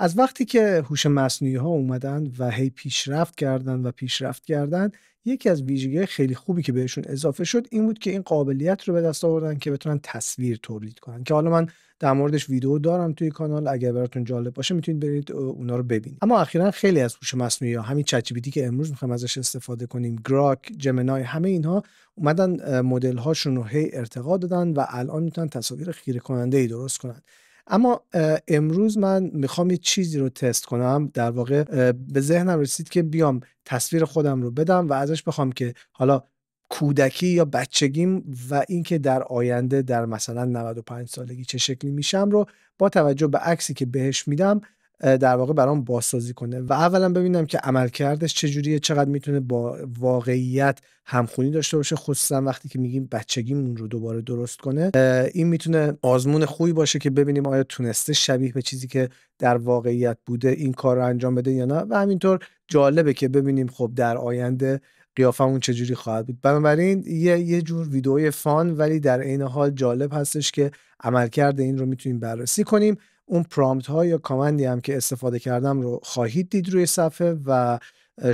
از وقتی که هوش مصنوعی ها اومدن و هی پیشرفت کردن و پیشرفت کردن یکی از ویژگی خیلی خوبی که بهشون اضافه شد این بود که این قابلیت رو به دست آوردن که بتونن تصویر تولید کنن که حالا من در موردش ویدیو دارم توی کانال اگر براتون جالب باشه میتونید برید اونا رو ببینید اما اخیرا خیلی از هوش مصنوعی ها همین چت که امروز میخوایم ازش استفاده کنیم گراک جمنای همه اینها اومدن مدل هاشون رو هی ارتقا دادن و الان میتونن تصاویر خیره کننده ای درست کنن اما امروز من میخوام یه چیزی رو تست کنم در واقع به ذهنم رسید که بیام تصویر خودم رو بدم و ازش بخوام که حالا کودکی یا بچگیم و اینکه در آینده در مثلا 95 سالگی چه شکلی میشم رو با توجه به عکسی که بهش میدم در واقع برام بازسازی کنه و اولا ببینم که عملکردش چجوریه چقدر میتونه با واقعیت همخونی داشته باشه خصوصا وقتی که میگیم بچگیمون رو دوباره درست کنه این میتونه آزمون خوبی باشه که ببینیم آیا تونسته شبیه به چیزی که در واقعیت بوده این کار رو انجام بده یا نه و همینطور جالبه که ببینیم خب در آینده قیافمون چجوری خواهد بود بنابراین یه, یه جور ویدئوی فان ولی در عین حال جالب هستش که عملکرد این رو میتونیم بررسی کنیم اون پرامپت ها یا کامندی هم که استفاده کردم رو خواهید دید روی صفحه و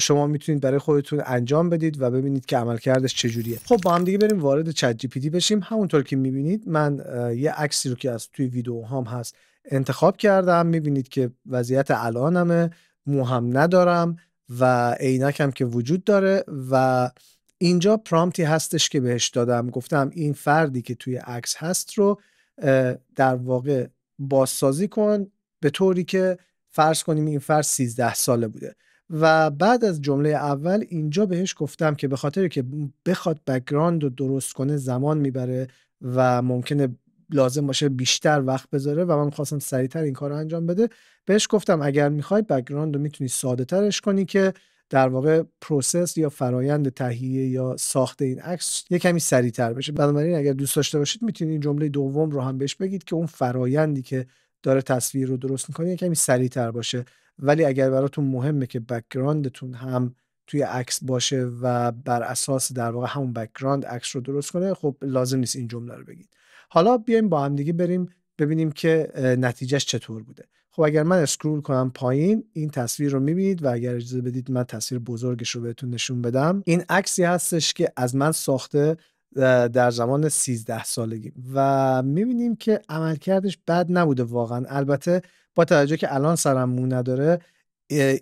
شما میتونید برای خودتون انجام بدید و ببینید که عملکردش چجوریه خب با هم دیگه بریم وارد چت جی پی دی بشیم همونطور که میبینید من یه عکسی رو که از توی ویدیو هام هست انتخاب کردم میبینید که وضعیت الانمه مو هم ندارم و عینکم که وجود داره و اینجا پرامپتی هستش که بهش دادم گفتم این فردی که توی عکس هست رو در واقع بازسازی کن به طوری که فرض کنیم این فرض 13 ساله بوده و بعد از جمله اول اینجا بهش گفتم که به خاطر که بخواد بکگراند رو درست کنه زمان میبره و ممکنه لازم باشه بیشتر وقت بذاره و من خواستم سریعتر این کار رو انجام بده بهش گفتم اگر میخوای بکگراند رو میتونی ساده ترش کنی که در واقع پروسس یا فرایند تهیه یا ساخت این عکس یه کمی سریعتر بشه بنابراین اگر دوست داشته باشید میتونید این جمله دوم رو هم بهش بگید که اون فرایندی که داره تصویر رو درست میکنه یه کمی سریعتر باشه ولی اگر براتون مهمه که بکگراندتون هم توی عکس باشه و بر اساس در واقع همون بکگراند عکس رو درست کنه خب لازم نیست این جمله رو بگید حالا بیایم با هم دیگه بریم ببینیم که نتیجهش چطور بوده خب اگر من اسکرول کنم پایین این تصویر رو میبینید و اگر اجازه بدید من تصویر بزرگش رو بهتون نشون بدم این عکسی هستش که از من ساخته در زمان 13 سالگی و میبینیم که عملکردش بد نبوده واقعا البته با توجه که الان سرم مو نداره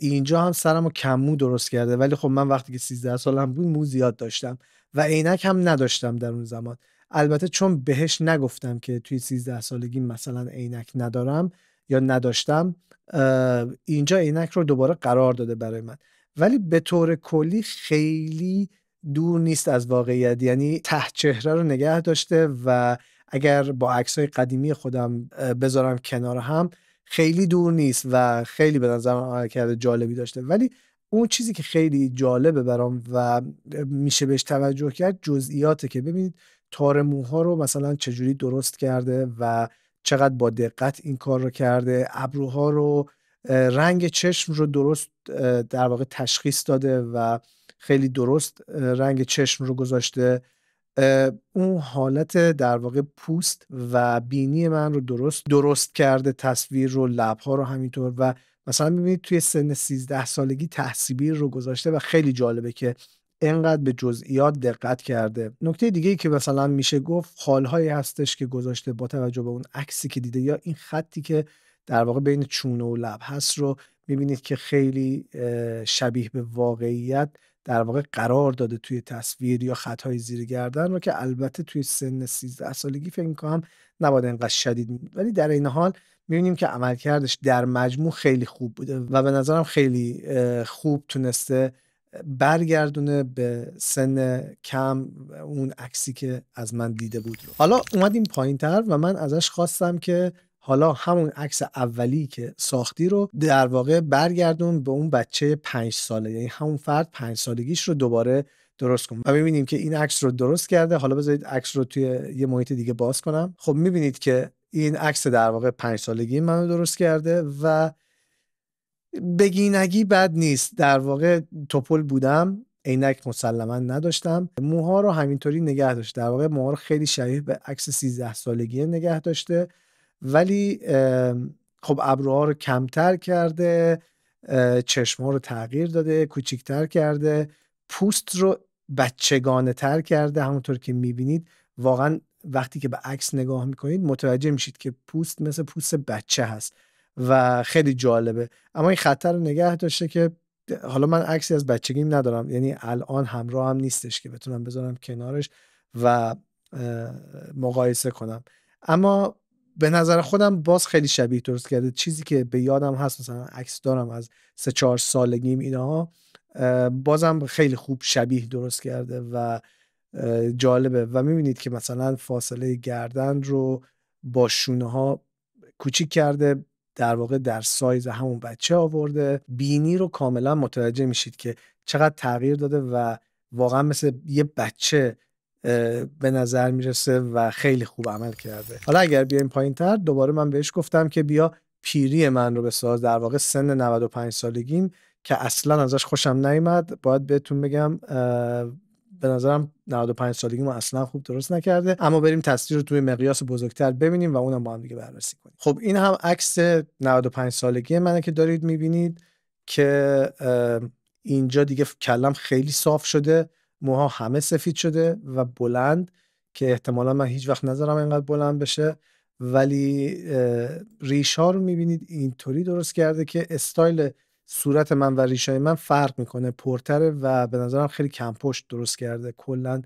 اینجا هم سرم رو کم مو درست کرده ولی خب من وقتی که 13 سالم بود مو زیاد داشتم و عینک هم نداشتم در اون زمان البته چون بهش نگفتم که توی 13 سالگی مثلا عینک ندارم یا نداشتم اینجا عینک رو دوباره قرار داده برای من ولی به طور کلی خیلی دور نیست از واقعیت یعنی ته چهره رو نگه داشته و اگر با عکس های قدیمی خودم بذارم کنار هم خیلی دور نیست و خیلی به نظر عملکرد جالبی داشته ولی اون چیزی که خیلی جالبه برام و میشه بهش توجه کرد جزئیاته که ببینید تار موها رو مثلا چجوری درست کرده و چقدر با دقت این کار رو کرده ابروها رو رنگ چشم رو درست در واقع تشخیص داده و خیلی درست رنگ چشم رو گذاشته اون حالت در واقع پوست و بینی من رو درست درست کرده تصویر رو لبها رو همینطور و مثلا میبینید توی سن 13 سالگی تحصیبی رو گذاشته و خیلی جالبه که انقدر به جزئیات دقت کرده نکته دیگه ای که مثلا میشه گفت خالهایی هستش که گذاشته با توجه به اون عکسی که دیده یا این خطی که در واقع بین چونه و لب هست رو میبینید که خیلی شبیه به واقعیت در واقع قرار داده توی تصویر یا خطهای زیر گردن رو که البته توی سن 13 سالگی فکر میکنم نباید انقدر شدید ولی در این حال میبینیم که عملکردش در مجموع خیلی خوب بوده و به نظرم خیلی خوب تونسته برگردونه به سن کم اون عکسی که از من دیده بود رو حالا اومدیم پایین تر و من ازش خواستم که حالا همون عکس اولی که ساختی رو در واقع برگردون به اون بچه پنج ساله یعنی همون فرد پنج سالگیش رو دوباره درست کن و میبینیم که این عکس رو درست کرده حالا بذارید عکس رو توی یه محیط دیگه باز کنم خب میبینید که این عکس در واقع پنج سالگی منو درست کرده و بگینگی بد نیست در واقع توپل بودم عینک مسلما نداشتم موها رو همینطوری نگه داشت در واقع موها رو خیلی شبیه به عکس 13 سالگی نگه داشته ولی خب ابروها رو کمتر کرده چشمها رو تغییر داده کوچیکتر کرده پوست رو بچگانه تر کرده همونطور که میبینید واقعا وقتی که به عکس نگاه میکنید متوجه میشید که پوست مثل پوست بچه هست و خیلی جالبه اما این خطر نگه داشته که حالا من عکسی از بچگیم ندارم یعنی الان همراه هم نیستش که بتونم بذارم کنارش و مقایسه کنم اما به نظر خودم باز خیلی شبیه درست کرده چیزی که به یادم هست مثلا عکس دارم از سه چهار سالگیم اینها بازم خیلی خوب شبیه درست کرده و جالبه و میبینید که مثلا فاصله گردن رو با شونه ها کوچیک کرده در واقع در سایز همون بچه آورده بینی رو کاملا متوجه میشید که چقدر تغییر داده و واقعا مثل یه بچه به نظر میرسه و خیلی خوب عمل کرده حالا اگر بیایم پایین تر دوباره من بهش گفتم که بیا پیری من رو بساز در واقع سن 95 سالگیم که اصلا ازش خوشم نیمد باید بهتون بگم به نظرم 95 سالگی ما اصلا خوب درست نکرده اما بریم تصویر رو توی مقیاس بزرگتر ببینیم و اونم با هم دیگه بررسی کنیم خب این هم عکس 95 سالگی منه که دارید میبینید که اینجا دیگه کلم خیلی صاف شده موها همه سفید شده و بلند که احتمالا من هیچ وقت نظرم اینقدر بلند بشه ولی ریش ها رو میبینید اینطوری درست کرده که استایل صورت من و ریشای من فرق میکنه پرتره و به نظرم خیلی کم پشت درست کرده کلا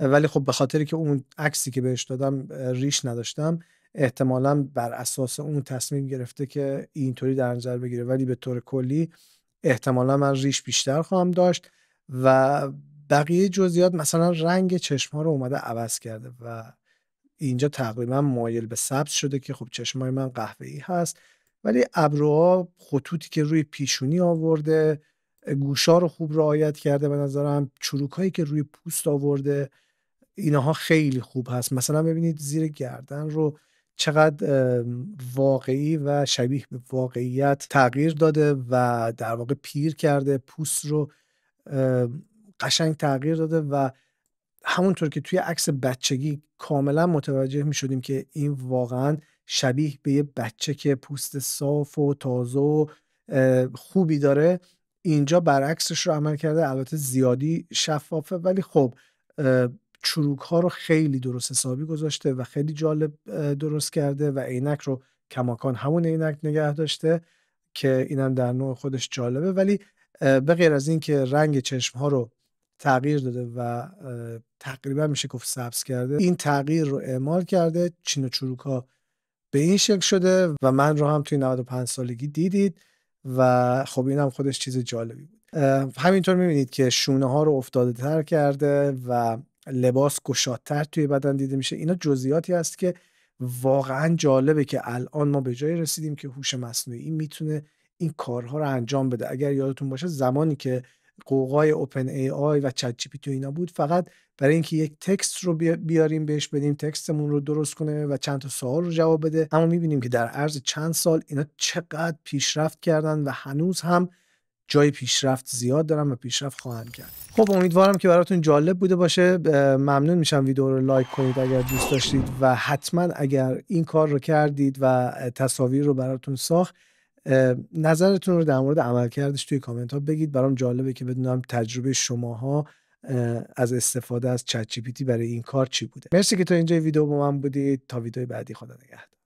ولی خب به خاطری که اون عکسی که بهش دادم ریش نداشتم احتمالا بر اساس اون تصمیم گرفته که اینطوری در نظر بگیره ولی به طور کلی احتمالا من ریش بیشتر خواهم داشت و بقیه جزیات مثلا رنگ چشم ها رو اومده عوض کرده و اینجا تقریبا مایل به سبز شده که خب چشمای من قهوه‌ای هست ولی ابروها خطوطی که روی پیشونی آورده گوشا رو خوب رعایت کرده به نظرم چروک هایی که روی پوست آورده اینها خیلی خوب هست مثلا ببینید زیر گردن رو چقدر واقعی و شبیه به واقعیت تغییر داده و در واقع پیر کرده پوست رو قشنگ تغییر داده و همونطور که توی عکس بچگی کاملا متوجه می شدیم که این واقعا شبیه به یه بچه که پوست صاف و تازه و خوبی داره اینجا برعکسش رو عمل کرده البته زیادی شفافه ولی خب چروک ها رو خیلی درست حسابی گذاشته و خیلی جالب درست کرده و عینک رو کماکان همون عینک نگه داشته که اینم در نوع خودش جالبه ولی به غیر از اینکه رنگ چشم ها رو تغییر داده و تقریبا میشه گفت سبز کرده این تغییر رو اعمال کرده چین و چروک ها به این شکل شده و من رو هم توی 95 سالگی دیدید و خب این هم خودش چیز جالبی بود همینطور میبینید که شونه ها رو افتاده تر کرده و لباس گشادتر توی بدن دیده میشه اینا جزئیاتی هست که واقعا جالبه که الان ما به جای رسیدیم که هوش مصنوعی میتونه این کارها رو انجام بده اگر یادتون باشه زمانی که قوقای اوپن ای آی و چت جی پی تو اینا بود فقط برای اینکه یک تکست رو بیاریم بهش بدیم تکستمون رو درست کنه و چند تا سوال رو جواب بده اما میبینیم که در عرض چند سال اینا چقدر پیشرفت کردن و هنوز هم جای پیشرفت زیاد دارم و پیشرفت خواهم کرد خب امیدوارم که براتون جالب بوده باشه ممنون میشم ویدیو رو لایک کنید اگر دوست داشتید و حتما اگر این کار رو کردید و تصاویر رو براتون ساخت نظرتون رو در مورد عملکردش توی کامنت ها بگید برام جالبه که بدونم تجربه شماها از استفاده از چت برای این کار چی بوده مرسی که تا اینجا ویدیو با من بودید تا ویدیو بعدی خدا نگهدار